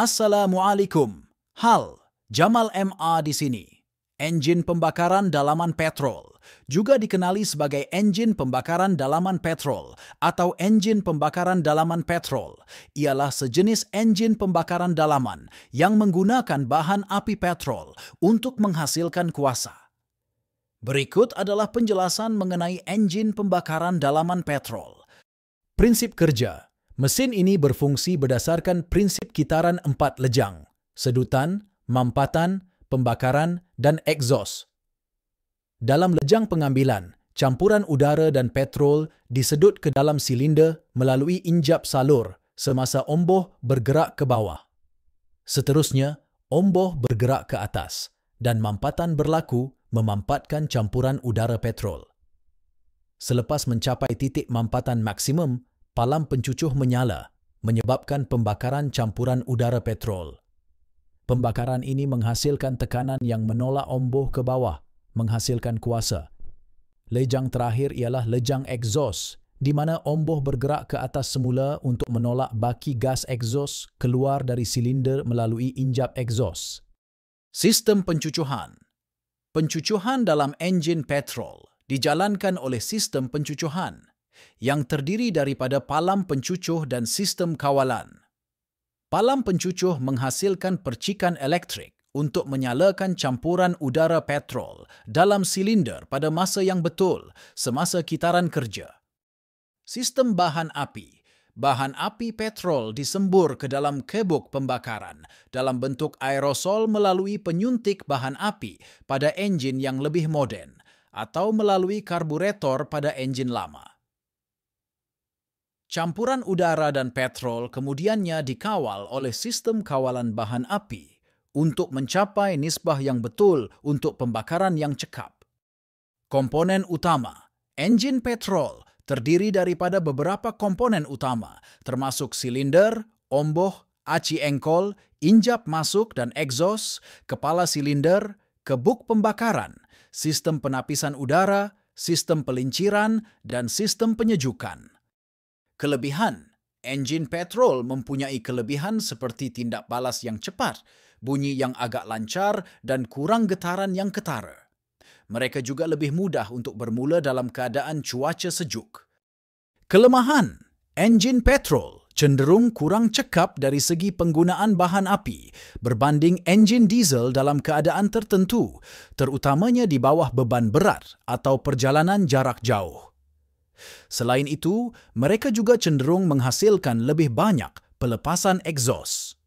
Assalamualaikum. Hal, Jamal MA di sini. Enjin pembakaran dalaman petrol. Juga dikenali sebagai enjin pembakaran dalaman petrol atau enjin pembakaran dalaman petrol. Ialah sejenis enjin pembakaran dalaman yang menggunakan bahan api petrol untuk menghasilkan kuasa. Berikut adalah penjelasan mengenai enjin pembakaran dalaman petrol. Prinsip kerja Mesin ini berfungsi berdasarkan prinsip kitaran empat lejang, sedutan, mampatan, pembakaran, dan exhaust. Dalam lejang pengambilan, campuran udara dan petrol disedut ke dalam silinder melalui injap salur semasa omboh bergerak ke bawah. Seterusnya, omboh bergerak ke atas dan mampatan berlaku memampatkan campuran udara petrol. Selepas mencapai titik mampatan maksimum, palam pencucuh menyala menyebabkan pembakaran campuran udara petrol. Pembakaran ini menghasilkan tekanan yang menolak omboh ke bawah, menghasilkan kuasa. Lejang terakhir ialah lejang exhaust, di mana omboh bergerak ke atas semula untuk menolak baki gas exhaust keluar dari silinder melalui injap exhaust. Sistem pencucuhan Pencucuhan dalam enjin petrol dijalankan oleh sistem pencucuhan – yang terdiri daripada palam pencucuh dan sistem kawalan. Palam pencucuh menghasilkan percikan elektrik untuk menyalakan campuran udara petrol dalam silinder pada masa yang betul semasa kitaran kerja. Sistem bahan api Bahan api petrol disembur ke dalam kebuk pembakaran dalam bentuk aerosol melalui penyuntik bahan api pada enjin yang lebih moden atau melalui karburetor pada enjin lama. Campuran udara dan petrol kemudiannya dikawal oleh sistem kawalan bahan api untuk mencapai nisbah yang betul untuk pembakaran yang cekap. Komponen utama, engine petrol terdiri daripada beberapa komponen utama, termasuk silinder, omboh, aci engkol, injap masuk dan eksos, kepala silinder, kebuk pembakaran, sistem penapisan udara, sistem pelinciran, dan sistem penyejukan. kelebihan. Enjin petrol mempunyai kelebihan seperti tindak balas yang cepat, bunyi yang agak lancar dan kurang getaran yang ketara. Mereka juga lebih mudah untuk bermula dalam keadaan cuaca sejuk. Kelemahan enjin petrol cenderung kurang cekap dari segi penggunaan bahan api berbanding enjin diesel dalam keadaan tertentu, terutamanya di bawah beban berat atau perjalanan jarak jauh. Selain itu, mereka juga cenderung menghasilkan lebih banyak pelepasan exhaust.